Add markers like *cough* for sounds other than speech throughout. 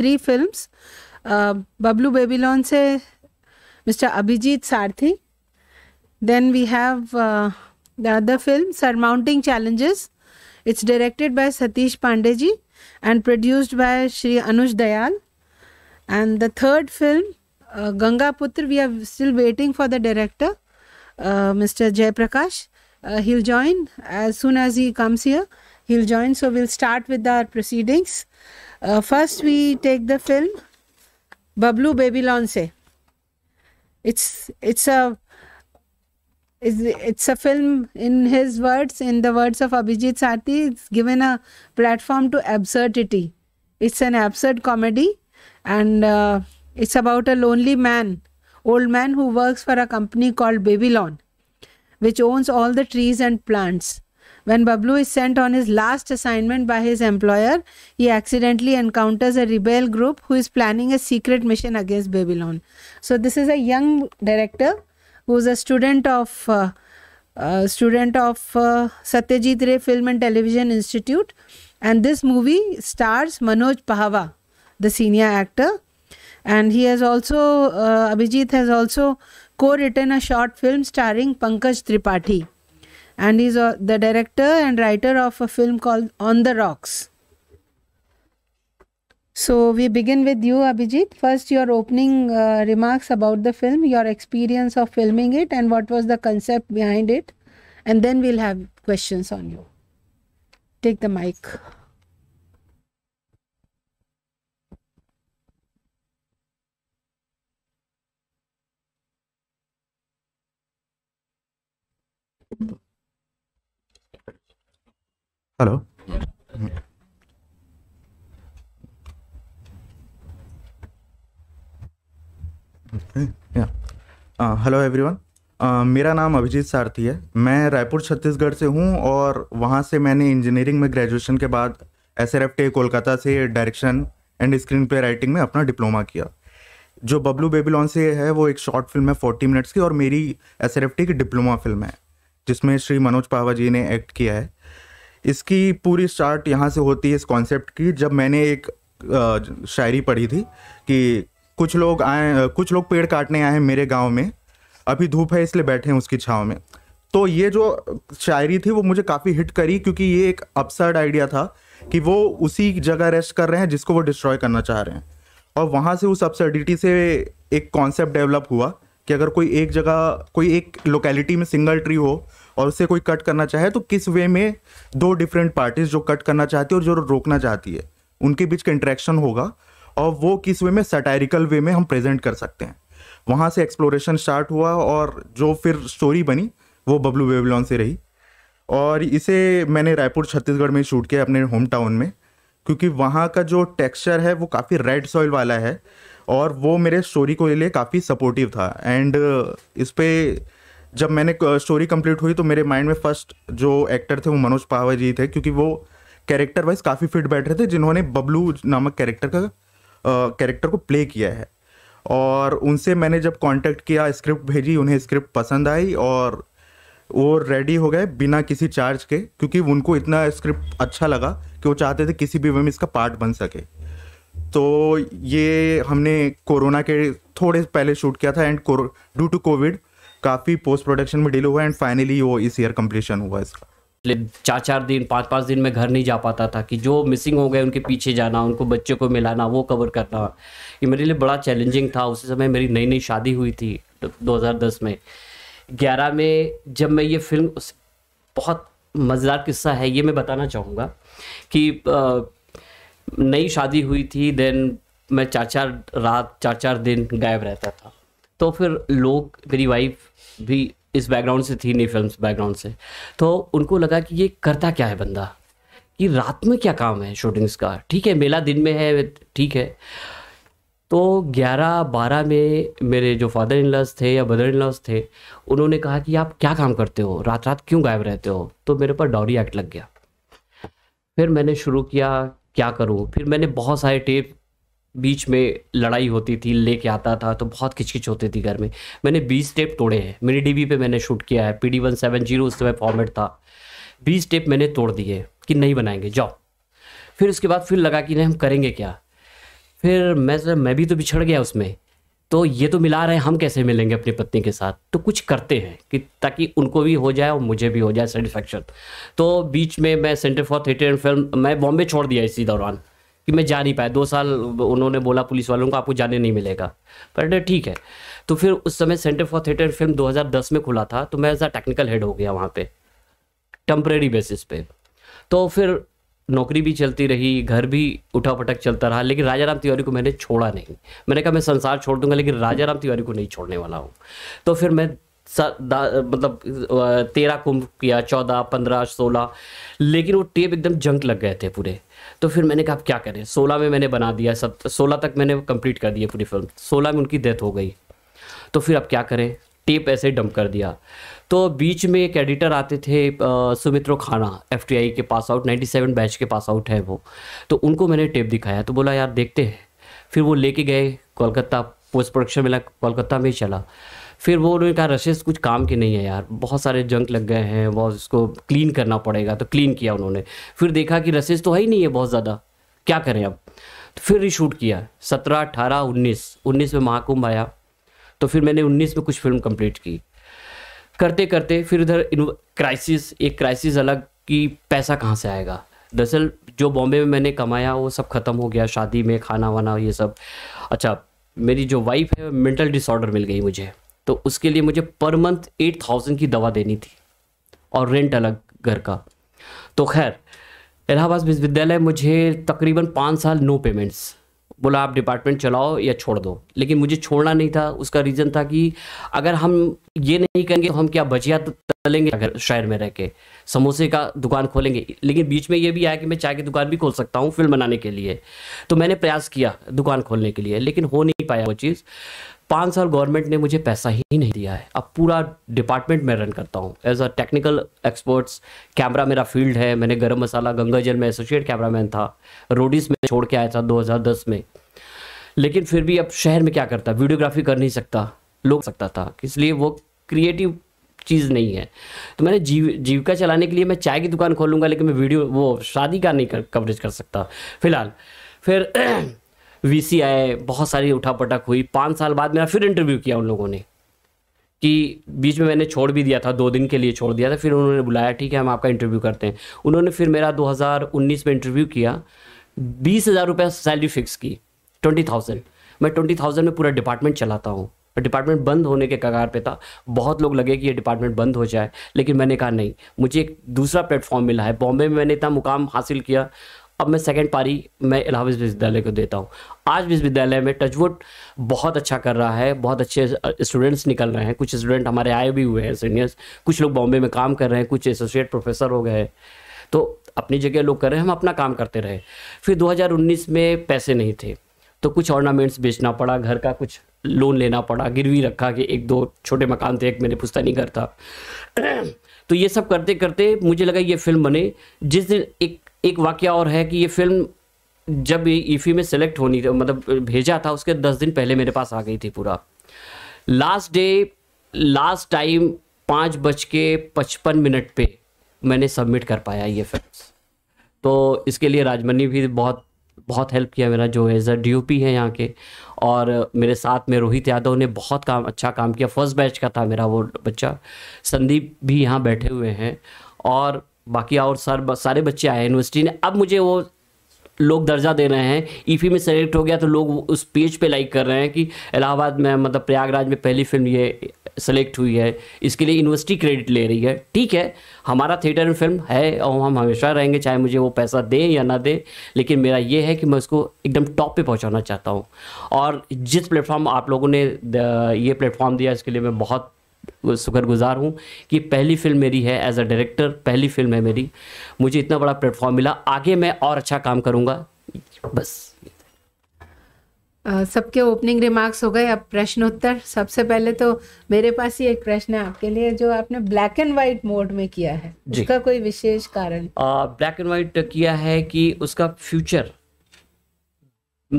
three films. Uh, Bablu Babylon se Mr. Abhijit Sarthi. Then we have uh, the other film, Surmounting Challenges. It's directed by Satish Pandeji and produced by Sri Anush Dayal. And the third film, uh, Ganga Putra, we are still waiting for the director, uh, Mr. Jayaprakash. Uh, he'll join as soon as he comes here. He'll join. So we'll start with our proceedings. Uh, first, we take the film Bablu Babylon Se. It's it's a it's a film in his words, in the words of Abhijit sati It's given a platform to absurdity. It's an absurd comedy, and uh, it's about a lonely man, old man who works for a company called Babylon, which owns all the trees and plants. When Bablu is sent on his last assignment by his employer, he accidentally encounters a rebel group who is planning a secret mission against Babylon. So this is a young director who is a student of uh, uh, student of uh, Satyajit Ray Film and Television Institute, and this movie stars Manoj Pahava, the senior actor, and he has also uh, Abhijit has also co-written a short film starring Pankaj Tripathi and he's uh, the director and writer of a film called On the Rocks. So we begin with you, Abhijit. First, your opening uh, remarks about the film, your experience of filming it, and what was the concept behind it, and then we'll have questions on you. Take the mic. Hello या hello everyone मेरा नाम अभिजीत सारथी है मैं रायपुर छत्तीसगढ़ से हूँ और वहाँ से मैंने इंजीनियरिंग में ग्रेजुएशन के बाद S R F T Kolkata से direction and screen play writing में अपना डिप्लोमा किया जो बबलू बेबीलोन से है वो एक शॉर्ट फिल्म है फोर्टी मिनट्स की और मेरी एस आर एफ टी की डिप्लोमा फिल्म है जिसमें श्री मनोज पावा जी ने एक्ट किया है इसकी पूरी स्टार्ट यहाँ से होती है इस कॉन्सेप्ट की जब मैंने एक शायरी पढ़ी थी कि कुछ लोग आए कुछ लोग पेड़ काटने आए हैं मेरे गांव में अभी धूप है इसलिए बैठे हैं उसकी छाँव में तो ये जो शायरी थी वो मुझे काफ़ी हिट करी क्योंकि ये एक अपसर्ड आइडिया था कि वो उसी जगह रेस्ट कर रहे हैं जिसको वो डिस्ट्रॉय करना चाह रहे हैं और वहाँ से उस अपसर्डिटी से एक कॉन्सेप्ट डेवलप हुआ कि अगर कोई एक जगह कोई एक लोकेलिटी में सिंगल ट्री हो और उसे कोई कट करना चाहे तो किस वे में दो डिफरेंट पार्टीज जो कट करना चाहती है और जो रोकना चाहती है उनके बीच का इंट्रैक्शन होगा और वो किस वे में सटायरिकल वे में हम प्रेजेंट कर सकते हैं वहाँ से एक्सप्लोरेशन स्टार्ट हुआ और जो फिर स्टोरी बनी वो बबलू बेबलॉन से रही और इसे मैंने रायपुर छत्तीसगढ़ में शूट किया अपने होम टाउन में क्योंकि वहाँ का जो टेक्सचर है वो काफ़ी रेड सॉइल वाला है और वो मेरे स्टोरी को लिए काफ़ी सपोर्टिव था एंड इस पर जब मैंने स्टोरी कंप्लीट हुई तो मेरे माइंड में फर्स्ट जो एक्टर थे वो मनोज पावर जी थे क्योंकि वो कैरेक्टर वाइज काफ़ी फिट बैठ रहे थे जिन्होंने बबलू नामक कैरेक्टर का कैरेक्टर को प्ले किया है और उनसे मैंने जब कांटेक्ट किया स्क्रिप्ट भेजी उन्हें स्क्रिप्ट पसंद आई और वो रेडी हो गए बिना किसी चार्ज के क्योंकि उनको इतना स्क्रिप्ट अच्छा लगा कि वो चाहते थे किसी भी वे में इसका पार्ट बन सके तो ये हमने कोरोना के थोड़े पहले शूट किया था एंड ड्यू टू कोविड काफ़ी पोस्ट प्रोडक्शन में डील हुआ एंड फाइनली वो इस ईयर कम्प्लीशन हुआ इसका चार चार दिन पाँच पाँच दिन में घर नहीं जा पाता था कि जो मिसिंग हो गए उनके पीछे जाना उनको बच्चों को मिलाना वो कवर करना ये मेरे लिए बड़ा चैलेंजिंग था उसी समय मेरी नई नई शादी हुई थी 2010 में 11 में जब मैं ये फिल्म बहुत मज़ेदार किस्सा है ये मैं बताना चाहूँगा कि नई शादी हुई थी देन मैं चार चार रात चार चार दिन गायब रहता था तो फिर लोग मेरी वाइफ भी इस बैकग्राउंड से थी नहीं फिल्म बैकग्राउंड से तो उनको लगा कि ये करता क्या है बंदा कि रात में क्या काम है शूटिंग्स का ठीक है मेला दिन में है ठीक है तो ग्यारह बारह में मेरे जो फादर इन लॉज थे या ब्रदर इन लॉज थे उन्होंने कहा कि आप क्या काम करते हो रात रात क्यों गायब रहते हो तो मेरे पर डॉरी एक्ट लग गया फिर मैंने शुरू किया क्या करूँ फिर मैंने बहुत सारे टेप बीच में लड़ाई होती थी लेके आता था तो बहुत किचकिच होती थी घर में मैंने बीस टेप तोड़े हैं मेरी डी पे मैंने शूट किया है P D one seven zero उस समय फॉर्मेट था बीस टेप मैंने तोड़ दिए कि नहीं बनाएंगे जाओ फिर उसके बाद फिर लगा कि नहीं हम करेंगे क्या फिर मैं सर मैं भी तो बिछड़ गया उसमें तो ये तो मिला रहे हैं हम कैसे मिलेंगे अपनी पत्नी के साथ तो कुछ करते हैं कि ताकि उनको भी हो जाए और मुझे भी हो जाए सेटिस्फेक्शन तो बीच में मैं centre for theatre and film मैं बॉम्बे छोड़ दिया इसी दौरान कि मैं जा नहीं पाया दो साल उन्होंने बोला पुलिस वालों को आपको जाने नहीं मिलेगा पर ठीक है तो फिर उस समय सेंटर फॉर थिएटर फिल्म 2010 में खुला था तो मैं एज टेक्निकल हेड हो गया वहाँ पे टम्प्रेरी बेसिस पे तो फिर नौकरी भी चलती रही घर भी उठा पटक चलता रहा लेकिन राजा राम तिवारी को मैंने छोड़ा नहीं मैंने कहा मैं संसार छोड़ दूंगा लेकिन राजा राम तिवारी को नहीं छोड़ने वाला हूँ तो फिर मैं मतलब तेरह कुंभ किया चौदह पंद्रह सोलह लेकिन वो टेप एकदम जंक लग गए थे पूरे तो फिर मैंने कहा क्या करें सोलह में मैंने बना दिया सब सोलह तक मैंने कंप्लीट कर दी पूरी फिल्म सोलह में उनकी डेथ हो गई तो फिर अब क्या करें टेप ऐसे ही डंप कर दिया तो बीच में एक एडिटर आते थे सुमित्रो खाना एफ के पास आउट 97 बैच के पास आउट है वो तो उनको मैंने टेप दिखाया तो बोला यार देखते हैं फिर वो लेके गए कोलकाता पोस्ट प्रोडक्शन मिला कोलकाता में ही चला फिर वो उन्होंने कहा रशेस कुछ काम के नहीं है यार बहुत सारे जंक लग गए हैं बहुत उसको क्लीन करना पड़ेगा तो क्लीन किया उन्होंने फिर देखा कि रशेस तो है ही नहीं है बहुत ज़्यादा क्या करें अब तो फिर रिशूट किया सत्रह अठारह उन्नीस उन्नीस में महाकुंभ आया तो फिर मैंने उन्नीस में कुछ फिल्म कंप्लीट की करते करते फिर इधर क्राइसिस एक क्राइसिस अलग कि पैसा कहाँ से आएगा दरअसल जो बॉम्बे में मैंने कमाया वो सब ख़त्म हो गया शादी में खाना वाना ये सब अच्छा मेरी जो वाइफ है मेंटल डिसऑर्डर मिल गई मुझे तो उसके लिए मुझे पर मंथ एट थाउजेंड की दवा देनी थी और रेंट अलग घर का तो खैर इलाहाबाद विश्वविद्यालय मुझे तकरीबन पाँच साल नो पेमेंट्स बोला आप डिपार्टमेंट चलाओ या छोड़ दो लेकिन मुझे छोड़ना नहीं था उसका रीज़न था कि अगर हम ये नहीं करेंगे तो हम क्या बजिया तलेंगे अगर शहर में रह के समोसे का दुकान खोलेंगे लेकिन बीच में ये भी आया कि मैं चाय की दुकान भी खोल सकता हूँ फिल्म बनाने के लिए तो मैंने प्रयास किया दुकान खोलने के लिए लेकिन हो नहीं पाया वो चीज़ पाँच साल गवर्नमेंट ने मुझे पैसा ही नहीं दिया है अब पूरा डिपार्टमेंट मैं रन करता हूँ as a technical experts camera मेरा फील्ड है मैंने गर्म मसाला गंगा जल में एसोसिएट कैमरामैन था रोडिस में छोड़ के आया था 2010 में लेकिन फिर भी अब शहर में क्या करता वीडियोग्राफी कर नहीं सकता लोग सकता था इसलिए वो क्रिएटिव चीज़ नहीं है तो मैंने जीव जीविका चलाने के लिए मैं चाय की दुकान खोलूँगा लेकिन मैं वीडियो वो शादी का नहीं कर, कवरेज कर सकता फिलहाल फिर *clears throat* वीसी आए बहुत सारी उठापटक हुई पाँच साल बाद मेरा फिर इंटरव्यू किया उन लोगों ने कि बीच में मैंने छोड़ भी दिया था दो दिन के लिए छोड़ दिया था फिर उन्होंने बुलाया ठीक है हम आपका इंटरव्यू करते हैं उन्होंने फिर मेरा 2019 में इंटरव्यू किया बीस हज़ार रुपये सैलरी फिक्स की ट्वेंटी थाउजेंड मैं ट्वेंटी थाउजेंड में पूरा डिपार्टमेंट चलाता हूँ डिपार्टमेंट बंद होने के कगार पे था बहुत लोग लगे कि ये डिपार्टमेंट बंद हो जाए लेकिन मैंने कहा नहीं मुझे एक दूसरा प्लेटफॉर्म मिला है बॉम्बे में मैंने इतना मुकाम हासिल किया अब मैं सेकेंड पारी मैं इलाहाबाद विश्वविद्यालय को देता हूँ आज विश्वविद्यालय में टचवुड बहुत अच्छा कर रहा है बहुत अच्छे स्टूडेंट्स निकल रहे हैं कुछ स्टूडेंट हमारे आए भी हुए हैं सीनियर्स कुछ लोग बॉम्बे में काम कर रहे हैं कुछ एसोसिएट प्रोफेसर हो गए तो अपनी जगह लोग कर रहे हैं हम अपना काम करते रहे फिर 2019 में पैसे नहीं थे तो कुछ ऑर्नामेंट्स बेचना पड़ा घर का कुछ लोन लेना पड़ा गिरवी रखा कि एक दो छोटे मकान थे एक मेरे पुस्तानी घर था तो ये सब करते करते मुझे लगा ये फिल्म बने जिस दिन एक एक वाक्य और है कि ये फिल्म जब ईफी में सेलेक्ट होनी मतलब भेजा था उसके दस दिन पहले मेरे पास आ गई थी पूरा लास्ट डे लास्ट टाइम पाँच बज के पचपन मिनट पे मैंने सबमिट कर पाया ये फिल्म तो इसके लिए राजमनी भी बहुत बहुत हेल्प किया मेरा जो एज अ डी है यहाँ के और मेरे साथ में रोहित यादव ने बहुत काम अच्छा काम किया फर्स्ट बैच का था मेरा वो बच्चा संदीप भी यहाँ बैठे हुए हैं और बाकी और सर सारे बच्चे आए यूनिवर्सिटी ने अब मुझे वो लोग दर्जा दे रहे हैं ईफी e e में सेलेक्ट हो गया तो लोग उस पेज पे लाइक कर रहे हैं कि इलाहाबाद में मतलब प्रयागराज में पहली फिल्म ये सेलेक्ट हुई है इसके लिए यूनिवर्सिटी क्रेडिट ले रही है ठीक है हमारा थिएटर में फिल्म है और हम हमेशा रहेंगे चाहे मुझे वो पैसा दें या ना दें लेकिन मेरा ये है कि मैं उसको एकदम टॉप पे पहुंचाना चाहता हूँ और जिस प्लेटफॉर्म आप लोगों ने ये प्लेटफॉर्म दिया इसके लिए मैं बहुत शुक्रगुजार हूँ कि पहली फिल्म मेरी है एज अ डायरेक्टर पहली फिल्म है मेरी मुझे इतना बड़ा प्लेटफॉर्म मिला आगे मैं और अच्छा काम करूँगा बस सबके ओपनिंग रिमार्क्स हो गए अब प्रश्नोत्तर सबसे पहले तो मेरे पास ही एक प्रश्न है आपके लिए जो आपने ब्लैक एंड वाइट मोड में किया है उसका कोई विशेष कारण ब्लैक एंड वाइट किया है कि उसका फ्यूचर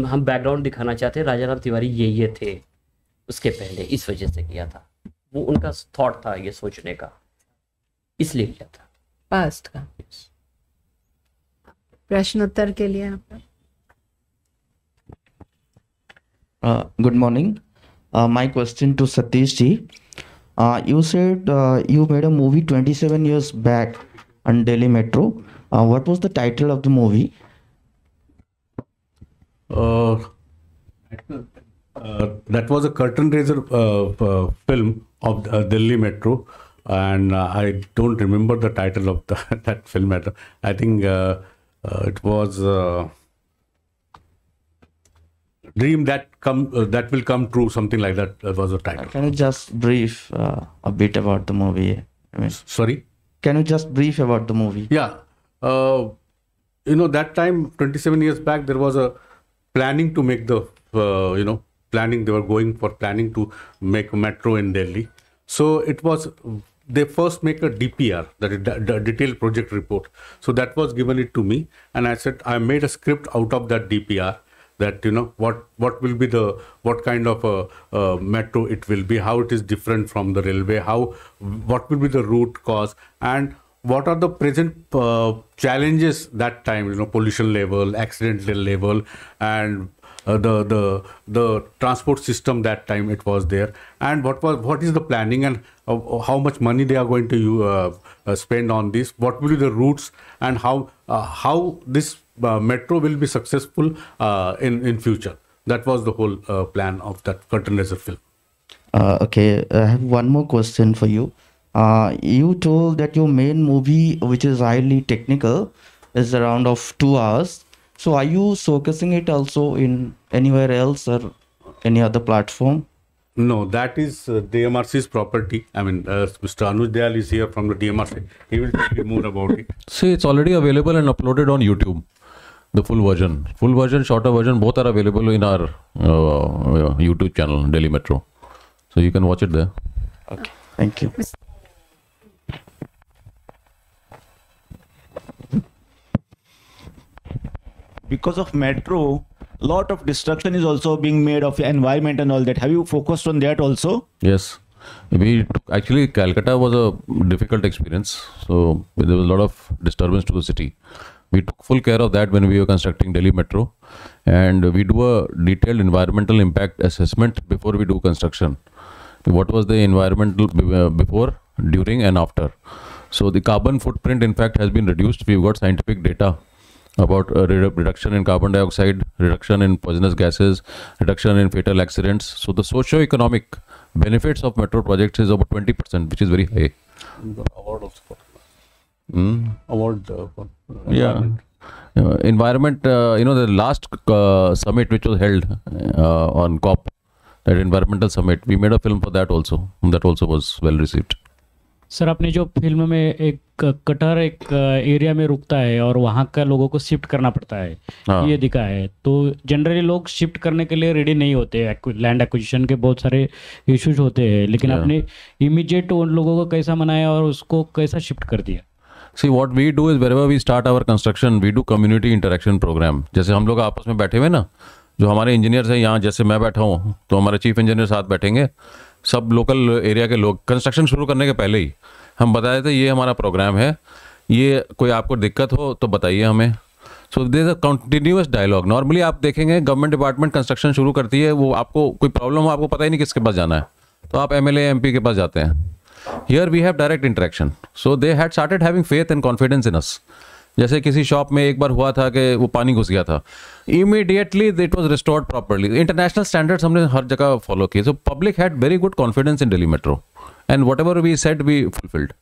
हम बैकग्राउंड दिखाना चाहते राजा राम तिवारी ये ये थे उसके पहले इस वजह से किया था वो उनका थॉट था ये सोचने का इसलिए लिया था पास्ट का प्रश्न उत्तर के लिए आपका good morning my question to Satish ji you said made a movie years back on Delhi metro what was the title of the movie Uh, uh, that was a curtain raiser uh, uh, film of uh, Delhi Metro, and uh, I don't remember the title of the, *laughs* that film. At, I think uh, uh, it was uh, Dream that come that will come true, something like that was the title. Can you just brief a bit about the movie? I mean, sorry. Can you just brief about the movie? Yeah, you know that time, twenty seven years back, there was a planning to make the you know planning, they were going for planning to make a metro in Delhi. So it was, they first make a DPR, the detailed project report. So that was given it to me. And I said, I made a script out of that DPR that you know what what will be the what kind of a, a, metro it will be how it is different from the railway how what will be the root cause and what are the present uh, challenges that time you know pollution level accidental level and uh, the the the transport system that time it was there and what was what is the planning and uh, how much money they are going to uh, uh spend on this what will be the routes and how uh, how this metro will be successful in in future that was the whole plan of that curtain laser film okay i have one more question for you you told that your main movie which is highly technical is around of two hours so are you showcasing it also in anywhere else or any other platform no, that is uh, DMRC's property. I mean, uh, Mr. Anuj Dayal is here from the DMRC. He will tell you more about it. *laughs* See, it's already available and uploaded on YouTube. The full version, full version, shorter version, both are available in our uh, uh YouTube channel, Delhi Metro. So you can watch it there. Okay, thank you. because of metro a lot of destruction is also being made of environment and all that have you focused on that also yes we actually calcutta was a difficult experience so there was a lot of disturbance to the city we took full care of that when we were constructing delhi metro and we do a detailed environmental impact assessment before we do construction what was the environmental uh, before during and after so the carbon footprint in fact has been reduced we've got scientific data about reduction in carbon dioxide, reduction in poisonous gases, reduction in fatal accidents. So the socio-economic benefits of metro projects is about 20%, which is very high. award also Hmm. award uh, for uh, yeah. environment, uh, you know, the last uh, summit which was held uh, on COP, that environmental summit, we made a film for that also. That also was well received. Sir आपने जो film में एक cutter एक area में रुकता है और वहाँ का लोगों को शिफ्ट करना पड़ता है हाँ। ये दिखा है तो जनरली लोग शिफ्ट करने के लिए रेडी नहीं होते लैंड एक्विजिशन के बहुत सारे इश्यूज होते हैं लेकिन आपने इमीडिएट उन लोगों को कैसा मनाया और उसको कैसा शिफ्ट कर दिया see what we do is where we start our construction we do community interaction program जैसे हम लोग आपस में बैठे हुए ना जो हमारे इंजीनियर्स हैं यहाँ जैसे मैं बैठा हूँ तो हमारे चीफ इंजीनियर साथ बैठेंगे सब लोकल एरिया के लोग कंस्ट्रक्शन शुरू करने के पहले ही हम बता देते ये हमारा प्रोग्राम है ये कोई आपको दिक्कत हो तो बताइए हमें so this a continuous dialogue normally आप देखेंगे गवर्नमेंट डिपार्टमेंट कंस्ट्रक्शन शुरू करती है वो आपको कोई प्रॉब्लम हो आपको पता ही नहीं किसके पास जाना है तो आप एम एल के पास जाते हैं here we have direct interaction so they had started having faith and confidence in us जैसे किसी शॉप में एक बार हुआ था कि वो पानी घुस गया था immediately it was restored properly international standards हमने हर जगह फॉलो किए so public had very good confidence in Delhi metro and whatever we set we fulfilled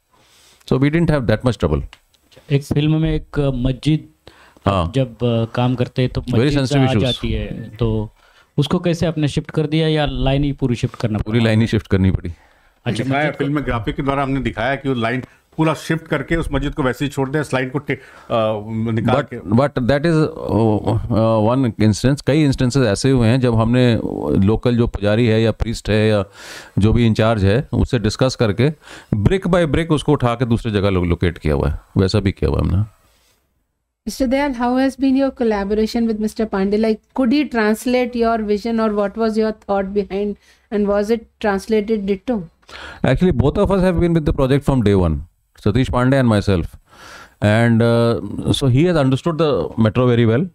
so we didn't have that much trouble एक फिल्म में एक uh, मस्जिद हाँ जब uh, काम करते हैं तो सेंसिटिव इशू जाती है तो उसको कैसे आपने शिफ्ट कर दिया या लाइन ही पूरी शिफ्ट करना पूरी लाइन ही शिफ्ट करनी पड़ी अच्छा फिल्म मतलब में ग्राफिक के द्वारा हमने दिखाया कि वो लाइन पूरा शिफ्ट करके उस मस्जिद को वैसे ही छोड़ दें स्लाइड को आ, निकाल but, के but that is one instance कई इंस्टेंसेस ऐसे हुए हैं जब हमने लोकल जो पुजारी है या प्रीस्ट है या जो भी इंचार्ज है उससे डिस्कस करके ब्रिक बाय ब्रिक उसको उठा के दूसरी जगह लो, लोकेट किया हुआ है वैसा भी किया हुआ हमने Mr. Dayal, how has been your collaboration with Mr. Pandey? Like, could he translate your vision or what was your thought behind and was it translated ditto? Actually, both of us have been with the project from day one. Satish Pandey and myself. And uh, so he has understood the metro very well,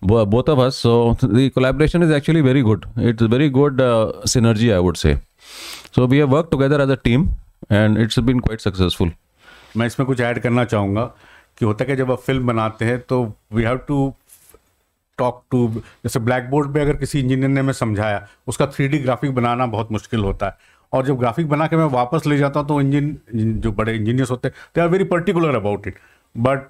both of us. So the collaboration is actually very good. It's very good uh, synergy, I would say. So we have worked together as a team and it's been quite successful. मैं इसमें कुछ add करना चाहूँगा कि होता है जब आप फिल्म बनाते हैं तो we have to talk to जैसे ब्लैक बोर्ड पर अगर किसी इंजीनियर ने हमें समझाया उसका थ्री ग्राफिक बनाना बहुत मुश्किल होता है और जब ग्राफिक बना के मैं वापस ले जाता हूँ तो इंजीन जो बड़े इंजीनियर्स होते हैं they are very particular about it but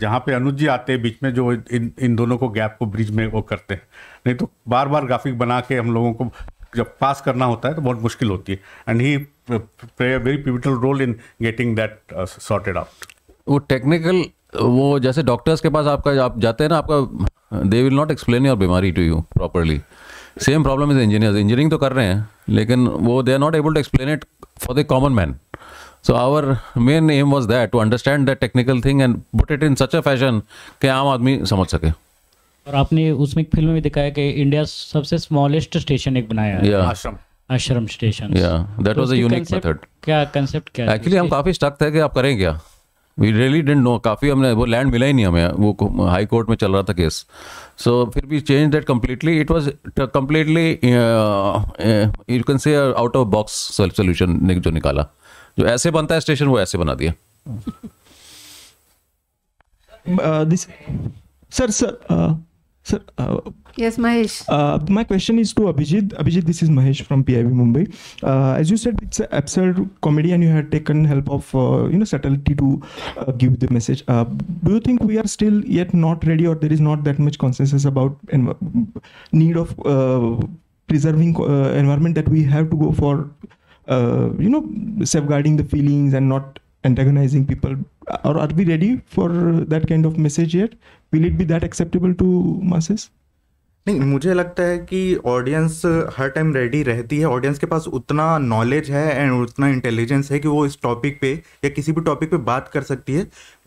जहाँ पे अनुज जी आते हैं बीच में जो इन इन दोनों को गैप को ब्रिज में वो करते हैं नहीं तो बार बार ग्राफिक बना के हम लोगों को जब पास करना होता है तो बहुत मुश्किल होती है and he play very pivotal role in getting that sorted out वो टेक्निकल वो जैसे डॉक्टर्स के पास आपका आप जाते हैं ना आपका they will not explain your बीमारी to you properly same problem is engineers engineering तो कर रहे हैं लेकिन वो they are not able to explain it for the common man so our main aim was that to understand that technical thing and put it in such a fashion कि आम आदमी समझ सके और आपने उसमें एक फिल्म में दिखाया कि इंडिया सबसे स्मॉलेस्ट स्टेशन एक बनाया है yeah. आश्रम आश्रम स्टेशन या that was a unique method क्या कांसेप्ट क्या एक्चुअली हम काफी स्टक थे कि आप करें क्या वी रियली डेंट नो काफ़ी हमने वो लैंड मिला ही नहीं हमें वो हाई कोर्ट में चल रहा था केस सो फिर भी change that completely it was completely you can say out of box solution ने जो निकाला जो ऐसे बनता है स्टेशन वो ऐसे बना दिया this sir sir Sir, uh, yes, Mahesh. Uh, my question is to Abhijit. Abhijit, this is Mahesh from PIB Mumbai. Uh, as you said, it's an absurd comedy, and you had taken help of uh, you know subtlety to uh, give the message. Uh, do you think we are still yet not ready, or there is not that much consensus about need of preserving environment that we have to go for? you know, safeguarding the feelings and not antagonizing people or are we ready for that kind of message yet will it be that acceptable to masses नहीं मुझे लगता है कि audience uh, हर time ready रहती है audience के पास उतना नॉलेज है एंड उतना इंटेलिजेंस है कि वो इस टॉपिक पे या किसी भी टॉपिक पे बात कर सकती है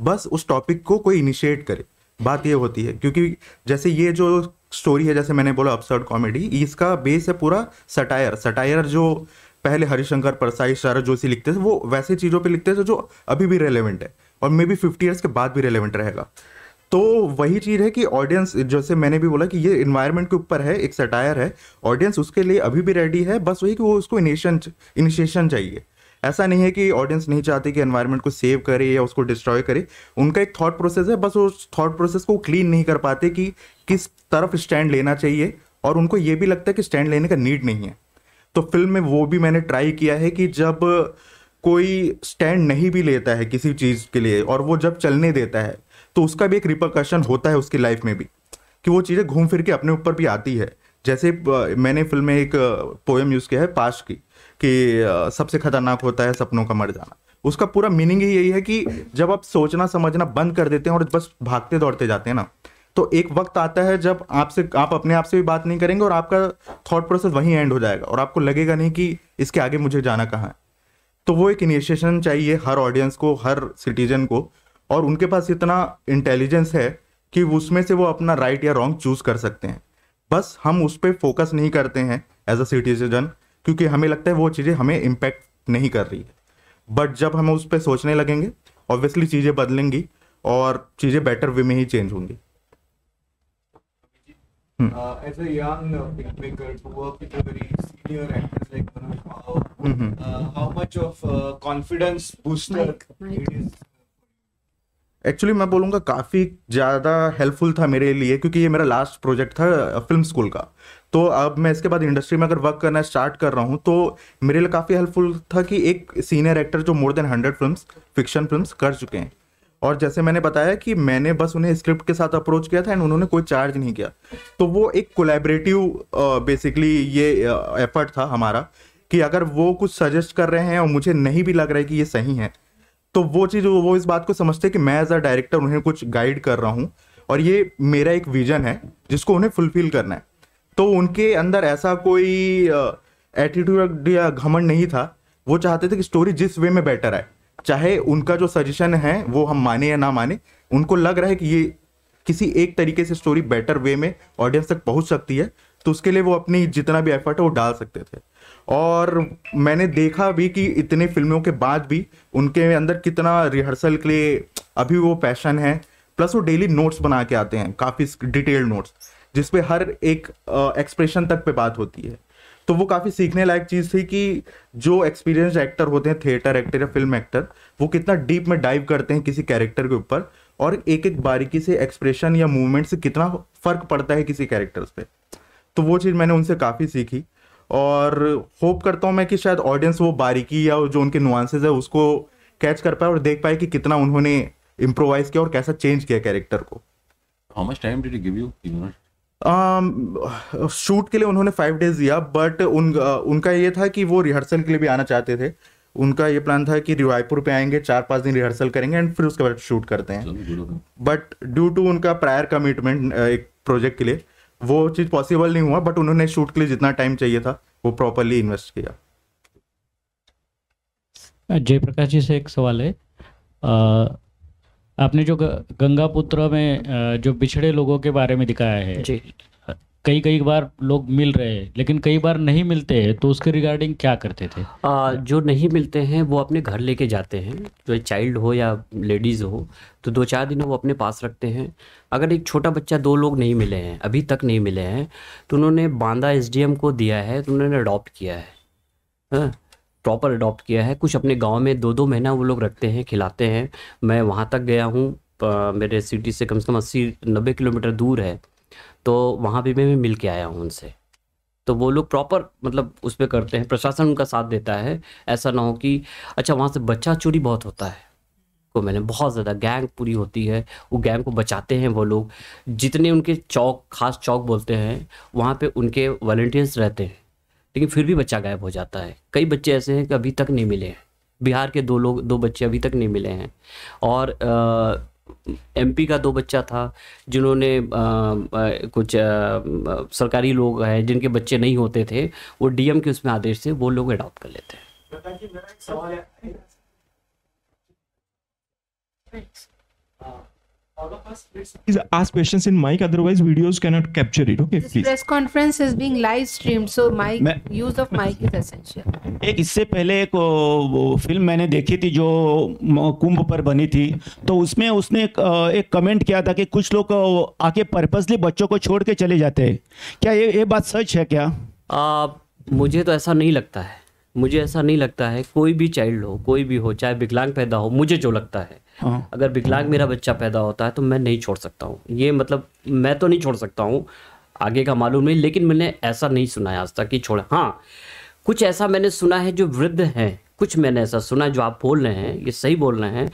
बस उस टॉपिक को कोई इनिशिएट करे बात ये होती है क्योंकि जैसे ये जो स्टोरी है जैसे मैंने बोला अपसर्ड कॉमेडी इसका बेस है पूरा सटायर सटायर जो पहले हरिशंकर परसाई शरद जोशी लिखते थे वो वैसे चीज़ों पे लिखते थे जो अभी भी रेलेवेंट है और मे बी फिफ्टी ईयर्स के बाद भी रेलेवेंट रहेगा तो वही चीज़ है कि ऑडियंस जैसे मैंने भी बोला कि ये इन्वायरमेंट के ऊपर है एक सटायर है ऑडियंस उसके लिए अभी भी रेडी है बस वही कि वो उसको इनिशन इनिशिएशन चाहिए ऐसा नहीं है कि ऑडियंस नहीं चाहती कि एनवायरनमेंट को सेव करे या उसको डिस्ट्रॉय करे उनका एक थॉट प्रोसेस है बस उस थॉट प्रोसेस को क्लीन नहीं कर पाते कि किस तरफ स्टैंड लेना चाहिए और उनको ये भी लगता है कि स्टैंड लेने का नीड नहीं है तो फिल्म में वो भी मैंने ट्राई किया है कि जब कोई स्टैंड नहीं भी लेता है किसी चीज़ के लिए और वो जब चलने देता है तो उसका भी एक रिपरकशन होता है उसकी लाइफ में भी कि वो चीज़ें घूम फिर के अपने ऊपर भी आती है जैसे मैंने फिल्म में एक पोएम यूज़ किया है पास्ट की कि सबसे खतरनाक होता है सपनों का मर जाना उसका पूरा मीनिंग ही यही है कि जब आप सोचना समझना बंद कर देते हैं और बस भागते दौड़ते जाते हैं ना तो एक वक्त आता है जब आपसे आप अपने आप से भी बात नहीं करेंगे और आपका थॉट प्रोसेस वहीं एंड हो जाएगा और आपको लगेगा नहीं कि इसके आगे मुझे जाना कहाँ है तो वो एक इनिशिएशन चाहिए हर ऑडियंस को हर सिटीजन को और उनके पास इतना इंटेलिजेंस है कि उसमें से वो अपना राइट या रॉन्ग चूज कर सकते हैं बस हम उस पर फोकस नहीं करते हैं एज अ सिटीजन क्योंकि हमें लगता है वो चीज़ें हमें इम्पैक्ट नहीं कर रही है बट जब हम उस पर सोचने लगेंगे ऑब्वियसली चीज़ें बदलेंगी और चीज़ें बेटर वे में ही चेंज होंगी Hmm. Uh, as a young uh, filmmaker to work with a very senior actors like Manoj mm-hmm. uh, how much of uh, confidence booster it is? Actually मैं बोलूँगा काफ़ी ज़्यादा हेल्पफुल था मेरे लिए क्योंकि ये मेरा लास्ट प्रोजेक्ट था फिल्म स्कूल का तो अब मैं इसके बाद इंडस्ट्री में अगर वर्क करना स्टार्ट कर रहा हूँ तो मेरे लिए काफ़ी हेल्पफुल था कि एक सीनियर एक्टर जो more than hundred film fiction film कर चुके हैं और जैसे मैंने बताया कि मैंने बस उन्हें स्क्रिप्ट के साथ अप्रोच किया था एंड उन्होंने कोई चार्ज नहीं किया तो वो एक कोलेबरेटिव बेसिकली ये एफर्ट था हमारा कि अगर वो कुछ सजेस्ट कर रहे हैं और मुझे नहीं भी लग रहा है कि ये सही है तो वो चीज़ वो इस बात को समझते कि मैं एज अ डायरेक्टर उन्हें कुछ गाइड कर रहा हूँ और ये मेरा एक विजन है जिसको उन्हें फुलफिल करना है तो उनके अंदर ऐसा कोई एटीट्यूड या घमंड नहीं था वो चाहते थे कि स्टोरी जिस वे में बेटर आए चाहे उनका जो सजेशन है वो हम माने या ना माने उनको लग रहा है कि ये किसी एक तरीके से स्टोरी बेटर वे में ऑडियंस तक पहुंच सकती है तो उसके लिए वो अपनी जितना भी एफर्ट है वो डाल सकते थे और मैंने देखा भी कि इतने फिल्मों के बाद भी उनके अंदर कितना रिहर्सल के लिए अभी वो पैशन है प्लस वो डेली नोट्स बना के आते हैं काफ़ी डिटेल्ड नोट्स जिसपे हर एक एक्सप्रेशन तक पे बात होती है तो वो काफ़ी सीखने लायक चीज़ थी कि जो एक्सपीरियंस एक्टर होते हैं थिएटर एक्टर या फिल्म एक्टर वो कितना डीप में डाइव करते हैं किसी कैरेक्टर के ऊपर और एक एक बारीकी से एक्सप्रेशन या मूवमेंट से कितना फ़र्क पड़ता है किसी कैरेक्टर्स पे तो वो चीज़ मैंने उनसे काफ़ी सीखी और होप करता हूँ मैं कि शायद ऑडियंस वो बारीकी या जो उनके नुआंसेज है उसको कैच कर पाए और देख पाए कि कितना उन्होंने इम्प्रोवाइज किया और कैसा चेंज किया कैरेक्टर को how much time did you give you shoot um, के लिए उन्होंने फाइव डेज दिया बट उन uh, उनका ये था कि वो रिहर्सल के लिए भी आना चाहते थे उनका ये प्लान था कि रिवायपुर पे आएंगे चार पांच दिन रिहर्सल करेंगे एंड फिर उसके बाद शूट करते हैं बट ड्यू टू उनका प्रायर कमिटमेंट uh, एक प्रोजेक्ट के लिए वो चीज़ पॉसिबल नहीं हुआ बट उन्होंने शूट के लिए जितना टाइम चाहिए था वो प्रॉपरली इन्वेस्ट किया जयप्रकाश जी से एक सवाल है आ... Uh, आपने जो गंगापुत्र में जो बिछड़े लोगों के बारे में दिखाया है जी कई कई बार लोग मिल रहे हैं लेकिन कई बार नहीं मिलते हैं तो उसके रिगार्डिंग क्या करते थे आ, जो नहीं मिलते हैं वो अपने घर लेके जाते हैं जो चाइल्ड हो या लेडीज़ हो तो दो चार दिन वो अपने पास रखते हैं अगर एक छोटा बच्चा दो लोग नहीं मिले हैं अभी तक नहीं मिले हैं तो उन्होंने बांदा एस को दिया है तो उन्होंने अडॉप्ट किया है हाँ प्रॉपर अडॉप्ट किया है कुछ अपने गांव में दो दो महीना वो लोग रखते हैं खिलाते हैं मैं वहाँ तक गया हूँ मेरे सिटी से कम से कम अस्सी नब्बे किलोमीटर दूर है तो वहाँ भी मैं मिल के आया हूँ उनसे तो वो लोग प्रॉपर मतलब उस पर करते हैं प्रशासन उनका साथ देता है ऐसा ना हो कि अच्छा वहाँ से बच्चा चोरी बहुत होता है को मैंने बहुत ज़्यादा गैंग पूरी होती है वो गैंग को बचाते हैं वो लोग जितने उनके चौक खास चौक बोलते हैं वहाँ पे उनके वॉल्टियर्स रहते हैं लेकिन फिर भी बच्चा गायब हो जाता है कई बच्चे ऐसे हैं कि अभी तक नहीं मिले हैं बिहार के दो लोग दो बच्चे अभी तक नहीं मिले हैं और एमपी का दो बच्चा था जिन्होंने कुछ आ, सरकारी लोग हैं जिनके बच्चे नहीं होते थे वो डीएम के उसमें आदेश से वो लोग अडॉप्ट कर लेते हैं Please ask questions in mic, otherwise videos cannot capture it. Okay, please. Press conference is being live streamed, so mic use of mic is essential. एक इससे पहले एक फिल्म मैंने देखी थी जो कुंभ पर बनी थी तो उसमें उसने एक, कमेंट किया था कि कुछ लोग आके पर्पसली बच्चों को छोड़ के चले जाते हैं क्या ये ये बात सच है क्या आ, मुझे तो ऐसा नहीं लगता है मुझे ऐसा नहीं लगता है कोई भी चाइल्ड हो कोई भी हो चाहे विकलांग पैदा हो मुझे जो लगता है हाँ। अगर विकलांग मेरा बच्चा पैदा होता है तो मैं नहीं छोड़ सकता हूँ ये मतलब मैं तो नहीं छोड़ सकता हूँ आगे का मालूम नहीं लेकिन मैंने ऐसा नहीं सुना है आज तक कि छोड़ हाँ कुछ ऐसा मैंने सुना है जो वृद्ध हैं कुछ मैंने ऐसा सुना जो आप बोल रहे हैं ये सही बोल रहे हैं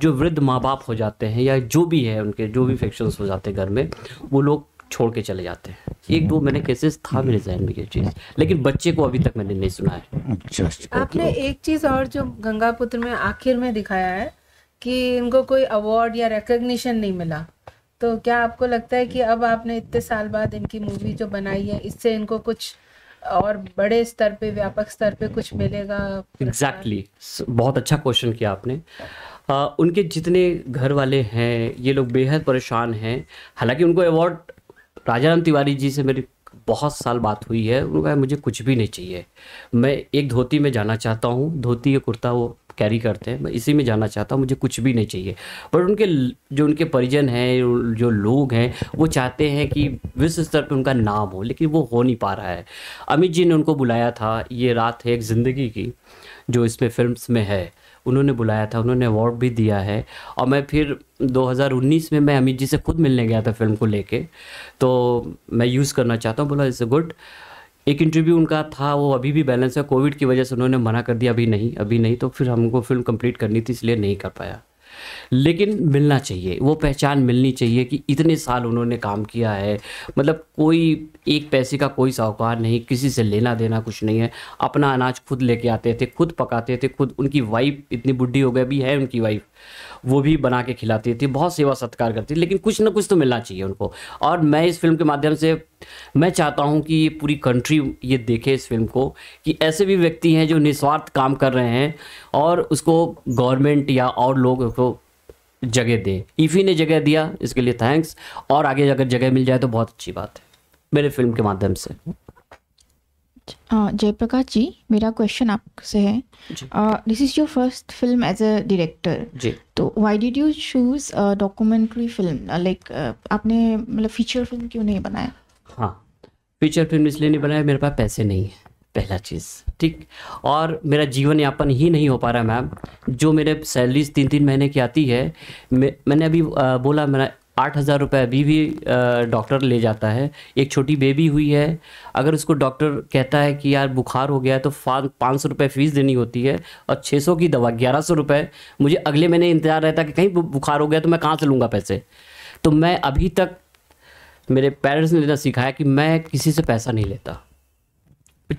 जो वृद्ध माँ बाप हो जाते हैं या जो भी है उनके जो भी फैक्शन हो जाते हैं घर में वो लोग छोड़ के चले जाते हैं एक दो मैंने केसेस था मेरे जहन में ये चीज़ लेकिन बच्चे को अभी तक मैंने नहीं सुना है अच्छा, अच्छा। आपने एक चीज़ और जो गंगापुत्र में आखिर में दिखाया है कि इनको कोई अवार्ड या रिकग्निशन नहीं मिला तो क्या आपको लगता है कि अब आपने इतने साल बाद इनकी मूवी जो बनाई है इससे इनको कुछ और बड़े स्तर पे व्यापक स्तर पे कुछ मिलेगा एग्जैक्टली exactly. बहुत अच्छा क्वेश्चन किया आपने आ, उनके जितने घर वाले हैं ये लोग बेहद परेशान हैं हालांकि उनको अवार्ड राजाराम तिवारी जी से मेरी बहुत साल बात हुई है उन्होंने कहा मुझे कुछ भी नहीं चाहिए मैं एक धोती में जाना चाहता हूँ धोती या कुर्ता वो कैरी करते हैं मैं इसी में जाना चाहता हूँ मुझे कुछ भी नहीं चाहिए बट उनके जो उनके परिजन हैं जो लोग हैं वो चाहते हैं कि विश्व स्तर पर उनका नाम हो लेकिन वो हो नहीं पा रहा है अमित जी ने उनको बुलाया था ये रात है एक ज़िंदगी की जो इसमें फिल्म में है उन्होंने बुलाया था उन्होंने अवार्ड भी दिया है और मैं फिर 2019 में मैं अमित जी से खुद मिलने गया था फिल्म को लेके तो मैं यूज़ करना चाहता हूँ बोला इट्स गुड एक इंटरव्यू उनका था वो अभी भी बैलेंस है कोविड की वजह से उन्होंने मना कर दिया अभी नहीं अभी नहीं तो फिर हमको फिल्म कंप्लीट करनी थी इसलिए नहीं कर पाया लेकिन मिलना चाहिए वो पहचान मिलनी चाहिए कि इतने साल उन्होंने काम किया है मतलब कोई एक पैसे का कोई साहूकार नहीं किसी से लेना देना कुछ नहीं है अपना अनाज खुद लेके आते थे खुद पकाते थे खुद उनकी वाइफ इतनी बुढ़ी हो गई भी है उनकी वाइफ वो भी बना के खिलाती थी बहुत सेवा सत्कार करती लेकिन कुछ ना कुछ तो मिलना चाहिए उनको और मैं इस फिल्म के माध्यम से मैं चाहता हूं कि ये पूरी कंट्री ये देखे इस फिल्म को कि ऐसे भी व्यक्ति हैं जो निस्वार्थ काम कर रहे हैं और उसको गवर्नमेंट या और लोग को जगह दे ईफी ने जगह दिया इसके लिए थैंक्स और आगे अगर जगह मिल जाए तो बहुत अच्छी बात है मेरे फिल्म के माध्यम से जयप्रकाश जी मेरा क्वेश्चन आपसे है this is your first film as a director ji तो why did you choose documentary film like आपने मतलब फीचर फिल्म क्यों नहीं बनाया हाँ फीचर फिल्म इसलिए नहीं बनाया मेरे पास पैसे नहीं है पहला चीज़ ठीक और मेरा जीवन यापन ही नहीं हो पा रहा मैम जो मेरे सैलरीज तीन तीन महीने की आती है मैं, मैंने अभी आ, बोला मेरा आठ हज़ार रुपये अभी भी डॉक्टर ले जाता है एक छोटी बेबी हुई है अगर उसको डॉक्टर कहता है कि यार बुखार हो गया है तो पाँच सौ रुपये फ़ीस देनी होती है और छः सौ की दवा ग्यारह सौ रुपये मुझे अगले महीने इंतज़ार रहता है कि कहीं बुखार हो गया तो मैं कहाँ से लूँगा पैसे तो मैं अभी तक मेरे पेरेंट्स ने इतना सिखाया कि मैं किसी से पैसा नहीं लेता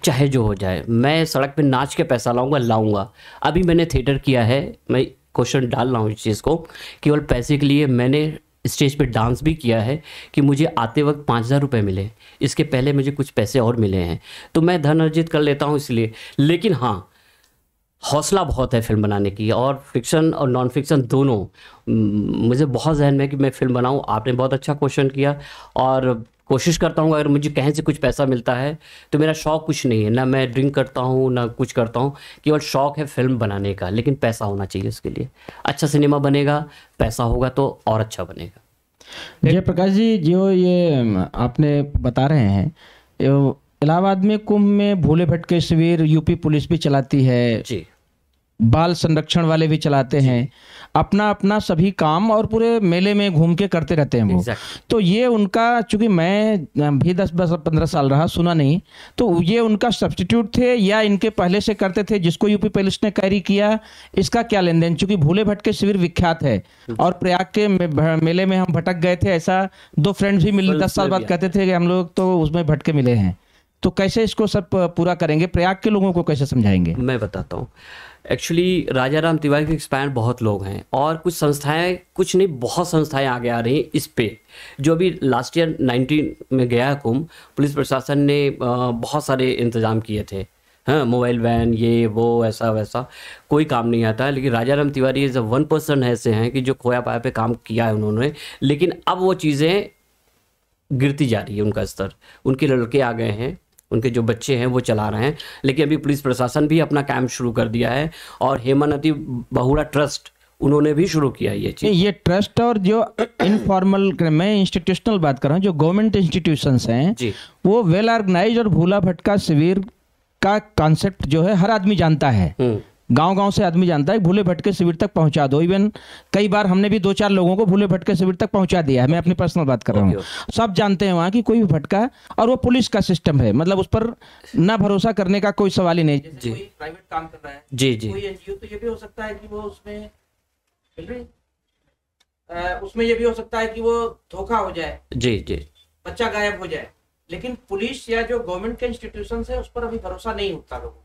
चाहे जो हो जाए मैं सड़क पे नाच के पैसा लाऊंगा लाऊंगा अभी मैंने थिएटर किया है मैं क्वेश्चन डाल रहा हूँ इस चीज़ को केवल पैसे के लिए मैंने स्टेज पे डांस भी किया है कि मुझे आते वक्त पाँच हज़ार रुपये मिले इसके पहले मुझे कुछ पैसे और मिले हैं तो मैं धन अर्जित कर लेता हूँ इसलिए लेकिन हाँ हौसला बहुत है फिल्म बनाने की और फिक्शन और नॉन फिक्शन दोनों मुझे बहुत जहन में कि मैं फिल्म बनाऊं आपने बहुत अच्छा क्वेश्चन किया और कोशिश करता हूँ अगर मुझे कहीं से कुछ पैसा मिलता है तो मेरा शौक कुछ नहीं है ना मैं ड्रिंक करता हूँ ना कुछ करता हूँ केवल शौक है फिल्म बनाने का लेकिन पैसा होना चाहिए उसके लिए अच्छा सिनेमा बनेगा पैसा होगा तो और अच्छा बनेगा जय प्रकाश जी जो ये आपने बता रहे हैं इलाहाबाद में कुंभ में भूले भटके शिविर यूपी पुलिस भी चलाती है जी बाल संरक्षण वाले भी चलाते हैं अपना अपना सभी काम और पूरे मेले में घूम के करते रहते हैं वो exactly. तो ये उनका चूंकि मैं भी दस बस पंद्रह साल रहा सुना नहीं तो ये उनका सब्सटीट्यूट थे या इनके पहले से करते थे जिसको यूपी पुलिस ने कैरी किया इसका क्या लेन देन चूंकि भूले भटके शिविर विख्यात है और प्रयाग के मेले में हम भटक गए थे ऐसा दो फ्रेंड्स भी मिले दस साल बाद कहते थे कि हम लोग तो उसमें भटके मिले हैं तो कैसे इसको सब पूरा करेंगे प्रयाग के लोगों को कैसे समझाएंगे मैं बताता हूँ एक्चुअली राजा राम तिवारी के एक्सपायर बहुत लोग हैं और कुछ संस्थाएं कुछ नहीं बहुत संस्थाएं आगे आ रही हैं इस पे जो अभी लास्ट ईयर 19 में गया कुंभ पुलिस प्रशासन ने बहुत सारे इंतजाम किए थे हाँ मोबाइल वैन ये वो ऐसा वैसा कोई काम नहीं आता है लेकिन Raja Ram Tiwari is one person ऐसे हैं कि जो खोया पाया पे काम किया है उन्होंने लेकिन अब वो चीज़ें गिरती जा रही है उनका स्तर उनके लड़के आ गए हैं उनके जो बच्चे हैं वो चला रहे हैं लेकिन अभी पुलिस प्रशासन भी अपना काम शुरू कर दिया है और हेमानती बहुरा ट्रस्ट उन्होंने भी शुरू किया ये चीज ये ट्रस्ट और जो इनफॉर्मल मैं इंस्टीट्यूशनल बात कर रहा हूँ जो गवर्नमेंट इंस्टीट्यूशंस हैं वो वेल ऑर्गेनाइज और भूला भटका शिविर का कॉन्सेप्ट जो है हर आदमी जानता है हम्म। गांव गांव से आदमी जानता है भूले भटके शिविर तक पहुंचा दो इवन कई बार हमने भी दो चार लोगों को भूले भटके शिविर तक पहुंचा दिया है मैं अपनी पर्सनल बात कर रहा हूँ सब जानते हैं वहाँ की कोई भी भटका है और वो पुलिस का सिस्टम है मतलब उस पर ना भरोसा करने का कोई सवाल ही नहीं जी प्राइवेट काम कर रहा है जी जी कोई एनजीओ तो ये भी हो सकता है कि वो उसमें उसमें यह भी हो सकता है कि वो धोखा हो जाए जी जी बच्चा गायब हो जाए लेकिन पुलिस या जो गवर्नमेंट के इंस्टीट्यूशन है उस पर अभी भरोसा नहीं होता लोगों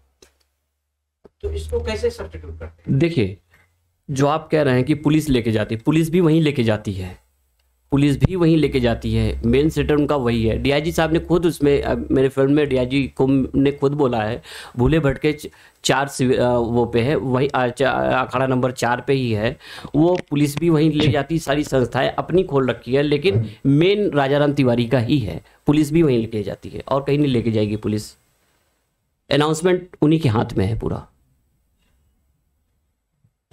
तो इसको कैसे सब्सटीट्यूट करते हैं देखिए जो आप कह रहे हैं कि पुलिस लेके जाती है पुलिस भी वहीं लेके जाती है पुलिस भी वहीं लेके जाती है मेन सेटर उनका वही है डीआईजी साहब ने खुद उसमें मेरे फिल्म में डीआईजी को ने खुद बोला है भूले भटके चार वो पे है वही अखाड़ा नंबर चार पे ही है वो पुलिस भी वहीं ले जाती सारी संस्थाएं अपनी खोल रखी है लेकिन मेन राजा राम तिवारी का ही है पुलिस भी वहीं लेके जाती है और कहीं नहीं लेके जाएगी पुलिस अनाउंसमेंट उन्हीं के हाथ में है पूरा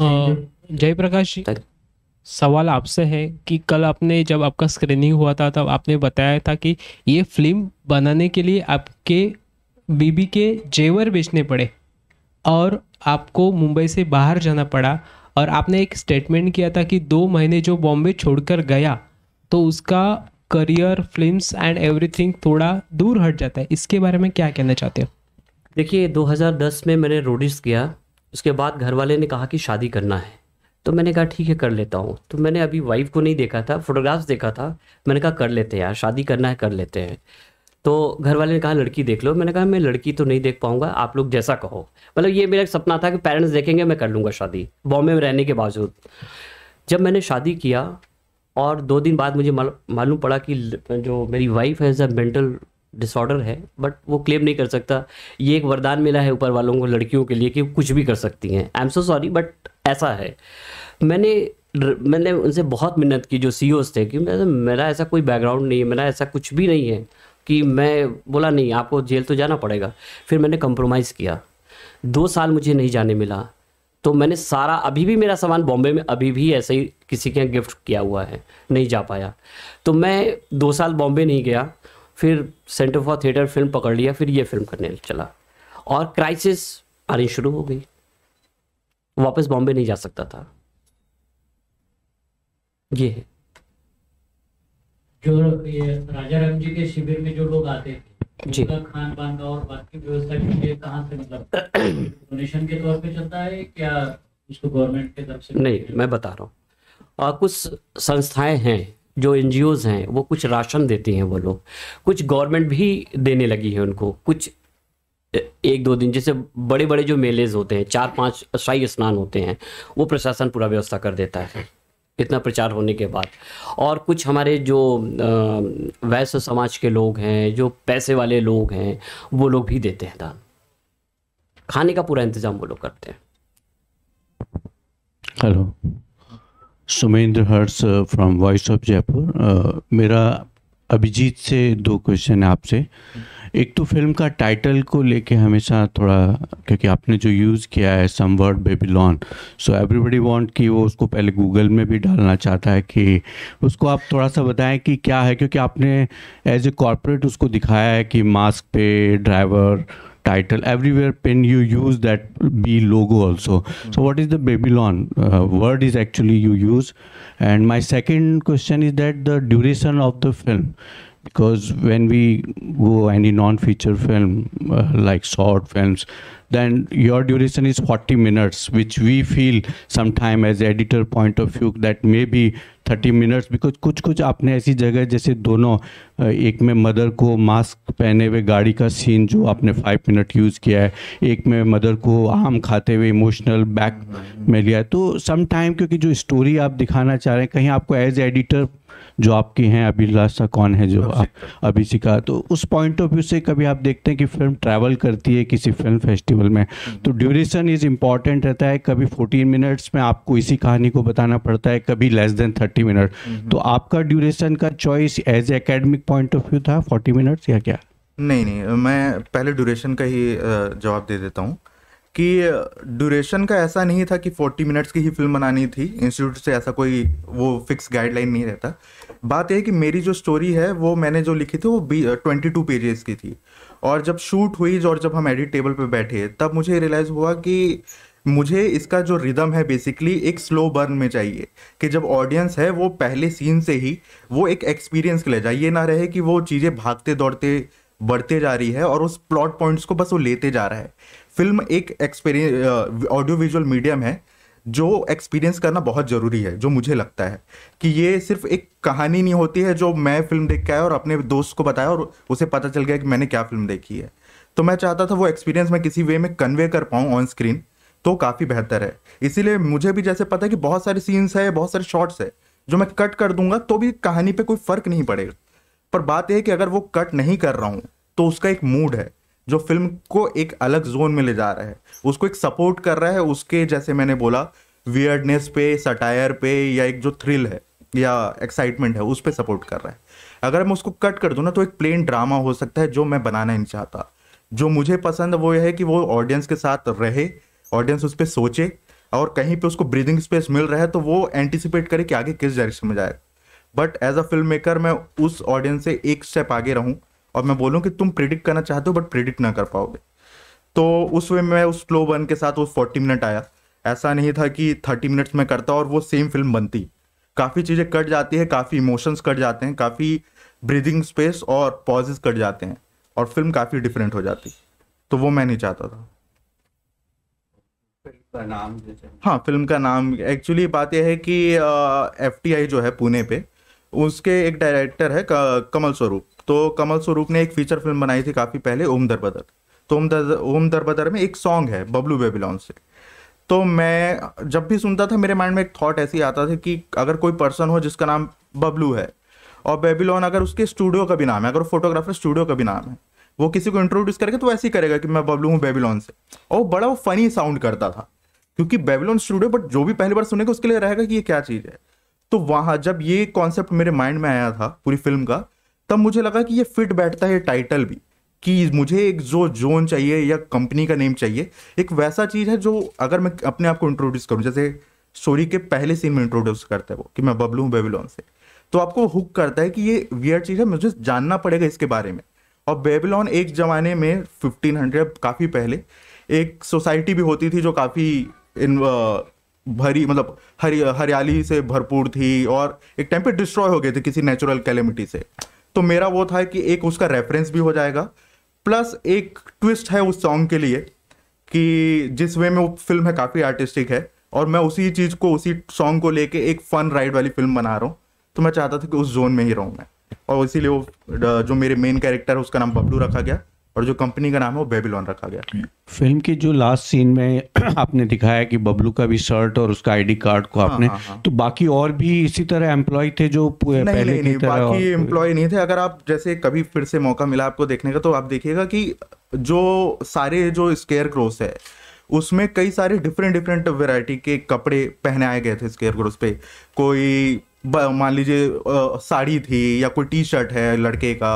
जयप्रकाश जी सवाल आपसे है कि कल आपने जब आपका स्क्रीनिंग हुआ था तब आपने बताया था कि ये फिल्म बनाने के लिए आपके बीबी के जेवर बेचने पड़े और आपको मुंबई से बाहर जाना पड़ा और आपने एक स्टेटमेंट किया था कि दो महीने जो बॉम्बे छोड़कर गया तो उसका करियर फिल्म्स एंड एवरीथिंग थोड़ा दूर हट जाता है इसके बारे में क्या कहना चाहते हो देखिए 2010 में मैंने रोडिस किया उसके बाद घर वाले ने कहा कि शादी करना है तो मैंने कहा ठीक है कर लेता हूँ तो मैंने अभी वाइफ को नहीं देखा था फोटोग्राफ्स देखा था मैंने कहा कर लेते हैं यार शादी करना है कर लेते हैं तो घर वाले ने कहा लड़की देख लो मैंने कहा मैं लड़की तो नहीं देख पाऊंगा आप लोग जैसा कहो मतलब ये मेरा सपना था कि पेरेंट्स देखेंगे मैं कर लूँगा शादी बॉम्बे में रहने के बावजूद जब मैंने शादी किया और दो दिन बाद मुझे मालूम पड़ा कि जो मेरी वाइफ है एज अ मेंटल डिसऑर्डर है बट वो क्लेम नहीं कर सकता ये एक वरदान मिला है ऊपर वालों को लड़कियों के लिए कि कुछ भी कर सकती हैं I am so sorry but ऐसा है मैंने मैंने उनसे बहुत मिन्नत की जो सी e थे कि मेरा ऐसा कोई बैकग्राउंड नहीं है मेरा ऐसा कुछ भी नहीं है कि मैं बोला नहीं आपको जेल तो जाना पड़ेगा फिर मैंने कंप्रोमाइज़ किया दो साल मुझे नहीं जाने मिला तो मैंने सारा अभी भी मेरा सामान बॉम्बे में अभी भी ऐसे ही किसी के यहाँ गिफ्ट किया हुआ है नहीं जा पाया तो मैं दो साल बॉम्बे नहीं गया फिर सेंटर फॉर थिएटर फिल्म पकड़ लिया फिर ये फिल्म करने चला और क्राइसिस आनी शुरू हो गई वापस बॉम्बे नहीं जा सकता था ये है जो ये राजा राम जी के शिविर में जो लोग आते थे जी खान पान का और बाकी व्यवस्था के लिए कहाँ से मतलब डोनेशन *clears throat* के तौर पे चलता है क्या उसको गवर्नमेंट के तरफ से नहीं मैं बता रहा हूँ कुछ संस्थाएं हैं जो एन हैं वो कुछ राशन देते हैं वो लोग कुछ गवर्नमेंट भी देने लगी है उनको कुछ एक दो दिन जैसे बड़े बड़े जो मेलेज होते हैं चार पांच शाही स्नान होते हैं वो प्रशासन पूरा व्यवस्था कर देता है इतना प्रचार होने के बाद और कुछ हमारे जो वैश्य समाज के लोग हैं जो पैसे वाले लोग हैं वो लोग भी देते हैं दान खाने का पूरा इंतज़ाम वो लोग करते हैं hello Sumendra Harsh from voice of Jaipur मेरा अभिजीत से दो क्वेश्चन है आपसे एक तो फिल्म का टाइटल को लेके हमेशा थोड़ा क्योंकि आपने जो यूज़ किया है some word Babylon so everybody want कि वो उसको पहले गूगल में भी डालना चाहता है कि उसको आप थोड़ा सा बताएं कि क्या है क्योंकि आपने एज ए कॉरपोरेट उसको दिखाया है कि मास्क पे driver title everywhere pin you use that b logo also mm-hmm. so what is the babylon uh, word is actually you use and my second question is that the duration of the film because when we go any non-feature film uh, like short films then your duration is 40 minutes, which we feel sometime as editor point of view that may be thirty minutes because कुछ कुछ आपने ऐसी जगह जैसे दोनों एक में mother को मास्क पहने हुए गाड़ी का सीन जो आपने फाइव मिनट यूज़ किया है एक में मदर को आम खाते हुए इमोशनल बैक में लिया तो सम टाइम क्योंकि जो स्टोरी आप दिखाना चाह रहे हैं कहीं आपको एज एडिटर जो आपकी हैं अभिलाषा कौन है जो आप सिखा तो उस पॉइंट ऑफ व्यू से कभी आप देखते हैं कि फिल्म ट्रैवल करती है किसी फिल्म फेस्टिवल फेस्टिवल में तो ड्यूरेशन इज़ इम्पॉर्टेंट रहता है कभी फोर्टीन मिनट्स में आपको इसी कहानी को बताना पड़ता है कभी लेस देन थर्टी मिनट तो आपका ड्यूरेशन का choice as academic point of view था फोर्टी मिनट्स या क्या नहीं नहीं मैं पहले ड्यूरेशन का ही जवाब दे देता हूँ कि ड्यूरेशन का ऐसा नहीं था कि 40 मिनट्स की ही फिल्म बनानी थी इंस्टीट्यूट से ऐसा कोई वो फिक्स गाइडलाइन नहीं रहता बात यह है कि मेरी जो स्टोरी है वो मैंने जो लिखी थी वो ट्वेंटी टू पेजेस की थी और जब शूट हुई और जब हम एडिट टेबल पे बैठे तब मुझे रियलाइज़ हुआ कि मुझे इसका जो रिदम है बेसिकली एक स्लो बर्न में चाहिए कि जब ऑडियंस है वो पहले सीन से ही वो एक एक्सपीरियंस के ले जाए ये ना रहे कि वो चीज़ें भागते दौड़ते बढ़ते जा रही है और उस प्लॉट पॉइंट्स को बस वो लेते जा रहा है फिल्म एक एक्सपीरियंस ऑडियो विजुअल मीडियम है जो एक्सपीरियंस करना बहुत ज़रूरी है जो मुझे लगता है कि ये सिर्फ एक कहानी नहीं होती है जो मैं फिल्म देख के आया और अपने दोस्त को बताया और उसे पता चल गया कि मैंने क्या फिल्म देखी है तो मैं चाहता था वो एक्सपीरियंस मैं किसी वे में कन्वे कर पाऊँ ऑन स्क्रीन तो काफ़ी बेहतर है इसीलिए मुझे भी जैसे पता है कि बहुत सारे सीन्स है बहुत सारे शॉर्ट्स है जो मैं कट कर दूंगा तो भी कहानी पे कोई फ़र्क नहीं पड़ेगा पर बात यह है कि अगर वो कट नहीं कर रहा हूँ तो उसका एक मूड है जो फिल्म को एक अलग जोन में ले जा रहा है उसको एक सपोर्ट कर रहा है उसके जैसे मैंने बोला वियर्डनेस पे सटायर पे या एक जो थ्रिल है या एक्साइटमेंट है उस पर सपोर्ट कर रहा है अगर मैं उसको कट कर दूँ ना तो एक प्लेन ड्रामा हो सकता है जो मैं बनाना नहीं चाहता जो मुझे पसंद वो है कि वो ऑडियंस के साथ रहे ऑडियंस उस पर सोचे और कहीं पे उसको ब्रीदिंग स्पेस मिल रहा है तो वो एंटिसिपेट करे कि आगे किस डायरेक्शन में जाए but as a film maker मैं उस ऑडियंस से एक स्टेप आगे रहूं और मैं बोलूँ कि तुम प्रिडिक्ट करना चाहते हो बट प्रिडिक्ट ना कर पाओगे तो उस वे में उस स्लो बर्न के साथ वो फोर्टी मिनट आया ऐसा नहीं था कि थर्टी मिनट्स में करता और वो सेम फिल्म बनती काफ़ी चीज़ें कट जाती है काफ़ी इमोशंस कट जाते हैं काफ़ी ब्रीदिंग स्पेस और पॉजेस कट जाते हैं और फिल्म काफ़ी डिफरेंट हो जाती तो वो मैं नहीं चाहता था नाम हाँ फिल्म का नाम एक्चुअली हाँ, बात यह है कि एफ जो है पुणे पे उसके एक डायरेक्टर है कमल स्वरूप तो कमल स्वरूप ने एक फीचर फिल्म बनाई थी काफ़ी पहले ओम दरबदर तो ओम दर ओम दरबदर में एक सॉन्ग है बबलू बेबीलोन से तो मैं जब भी सुनता था मेरे माइंड में एक थॉट ऐसी आता था कि अगर कोई पर्सन हो जिसका नाम बबलू है और बेबीलोन अगर उसके स्टूडियो का भी नाम है अगर फोटोग्राफर स्टूडियो का भी नाम है वो किसी को इंट्रोड्यूस करेगा तो ऐसे ही करेगा कि मैं बबलू हूँ बेबीलोन से और बड़ा वो फनी साउंड करता था क्योंकि बेबीलोन स्टूडियो बट जो भी पहली बार सुनेगा उसके लिए रहेगा कि ये क्या चीज़ है तो वहाँ जब ये कॉन्सेप्ट मेरे माइंड में आया था पूरी फिल्म का तब मुझे लगा कि ये फिट बैठता है टाइटल भी कि मुझे एक जो जोन चाहिए या कंपनी का नेम चाहिए एक वैसा चीज़ है जो अगर मैं अपने आप को इंट्रोड्यूस करूँ जैसे स्टोरी के पहले सीन में इंट्रोड्यूस करता है वो कि मैं बबलू हूँ बेबीलोन से तो आपको हुक करता है कि ये वियर चीज़ है मुझे जानना पड़ेगा इसके बारे में और बेबीलोन एक ज़माने में हंड्रेड काफ़ी पहले एक सोसाइटी भी होती थी जो काफ़ी भरी मतलब हरी हरियाली से भरपूर थी और एक टाइम पे डिस्ट्रॉय हो गए थे किसी नेचुरल कैलेमिटी से तो मेरा वो था कि एक उसका रेफरेंस भी हो जाएगा प्लस एक ट्विस्ट है उस सॉन्ग के लिए कि जिस वे में वो फिल्म है काफ़ी आर्टिस्टिक है और मैं उसी चीज़ को उसी सॉन्ग को लेके एक फ़न राइड वाली फिल्म बना रहा हूँ तो मैं चाहता था कि उस जोन में ही रहूँ मैं और इसीलिए वो जो मेरे मेन कैरेक्टर है उसका नाम बबलू रखा गया और जो कंपनी का नाम है वो बेबीलोन रखा गया फिल्म के जो लास्ट सीन में *clears throat* आपने दिखाया कि बबलू का भी शर्ट और उसका आईडी कार्ड को आपने हाँ, हाँ, हाँ. तो बाकी और भी इसी तरह एम्प्लॉय थे जो नहीं, पहले नहीं, नहीं, तरह बाकी एम्प्लॉय नहीं थे अगर आप जैसे कभी फिर से मौका मिला आपको देखने का तो आप देखिएगा कि जो सारे जो स्केयर क्रोस है उसमें कई सारे डिफरेंट डिफरेंट वेराइटी के कपड़े पहनाए गए थे स्केयर क्रोस पे कोई मान लीजिए साड़ी थी या कोई टी शर्ट है लड़के का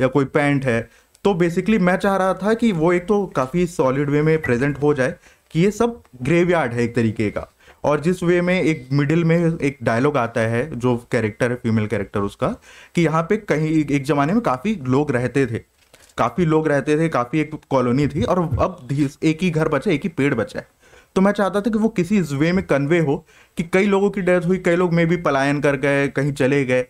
या कोई पैंट है तो बेसिकली मैं चाह रहा था कि वो एक तो काफ़ी सॉलिड वे में प्रेजेंट हो जाए कि ये सब ग्रेवयार्ड है एक तरीके का और जिस वे में एक मिडिल में एक डायलॉग आता है जो कैरेक्टर है फीमेल कैरेक्टर उसका कि यहाँ पे कहीं एक ज़माने में काफ़ी लोग रहते थे काफ़ी लोग रहते थे काफ़ी एक कॉलोनी थी और अब एक ही घर बचा एक ही पेड़ बचा है तो मैं चाहता था कि वो किसी इस वे में कन्वे हो कि कई लोगों की डेथ हुई कई लोग मे भी पलायन कर गए कहीं चले गए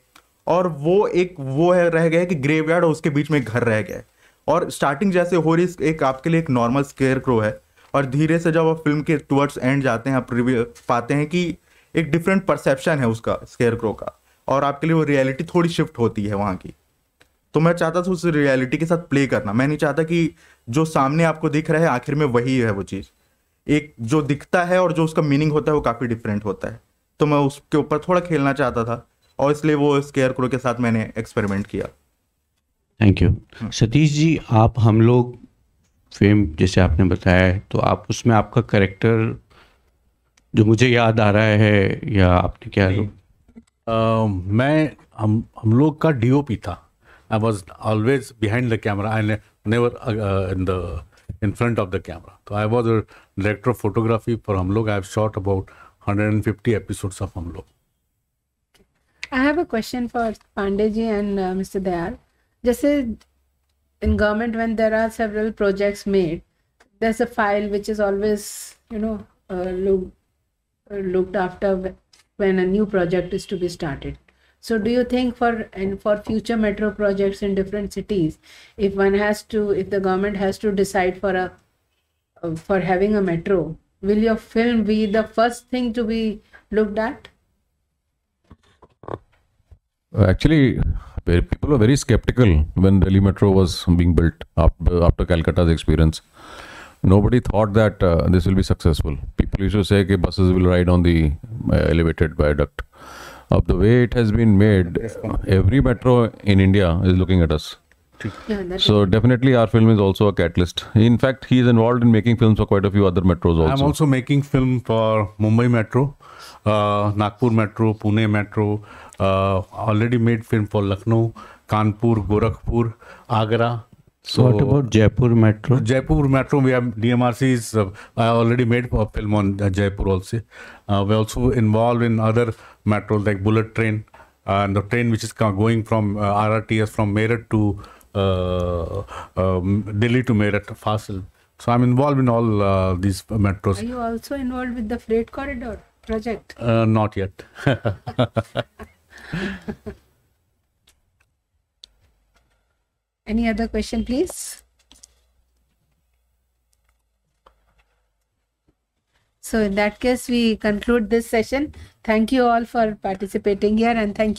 और वो एक वो है रह गए कि ग्रेवयार्ड और उसके बीच में घर रह गए और स्टार्टिंग जैसे हो रही एक आपके लिए एक नॉर्मल स्केयर क्रो है और धीरे से जब आप फिल्म के टूवर्ड्स एंड जाते हैं आप पाते हैं कि एक डिफरेंट परसेप्शन है उसका स्केयर क्रो का और आपके लिए वो रियलिटी थोड़ी शिफ्ट होती है वहाँ की तो मैं चाहता था उस रियलिटी के साथ प्ले करना मैं नहीं चाहता कि जो सामने आपको दिख रहा है आखिर में वही है वो चीज़ एक जो दिखता है और जो उसका मीनिंग होता है वो काफ़ी डिफरेंट होता है तो मैं उसके ऊपर थोड़ा खेलना चाहता था और इसलिए वो स्केयर क्रो के साथ मैंने एक्सपेरिमेंट किया थैंक यू हाँ। सतीश जी आप हम लोग फेम जैसे आपने बताया तो आप उसमें आपका करेक्टर जो मुझे याद आ रहा है या आपने क्या आ, मैं हम हम लोग का डीओपी था I was always behind the camera I never in the in front of the camera तो I was director of photography for Hum Log I have shot about 150 episodes of Hum Log I have a question for Pandey ji and mister Dayal जैसे in government when there are several projects made there's a file which is always you know uh, uh, looked after when a new project is to be started so do you think for and for future metro projects in different cities if one has to if the government has to decide for a uh, for having a metro will your film be the first thing to be looked at actually people were very skeptical when Delhi Metro was being built after, after Calcutta's experience. Nobody thought that uh, this will be successful. People used to say that buses will ride on the uh, elevated viaduct. Of the way it has been made, every metro in India is looking at us. so definitely our film is also a catalyst. In fact, he is involved in making films for quite a few other metros also. I'm also making film for Mumbai Metro, uh, Nagpur Metro, Pune Metro, uh, already made film for Lucknow, Kanpur, Gorakhpur, Agra. So what about Jaipur Metro? Jaipur Metro, we have DMRC is uh, I already made a film on uh, Jaipur also. Uh, we also involved in other metros like bullet train uh, and the train which is going from uh, RRTS from Meerut to uh, um, Delhi to Meerut Fasil. So I'm involved in all these metros. Are you also involved with the freight corridor project? not yet. *laughs* *laughs* Any other question, please? So in that case, we conclude this session. Thank you all for participating here and thank you.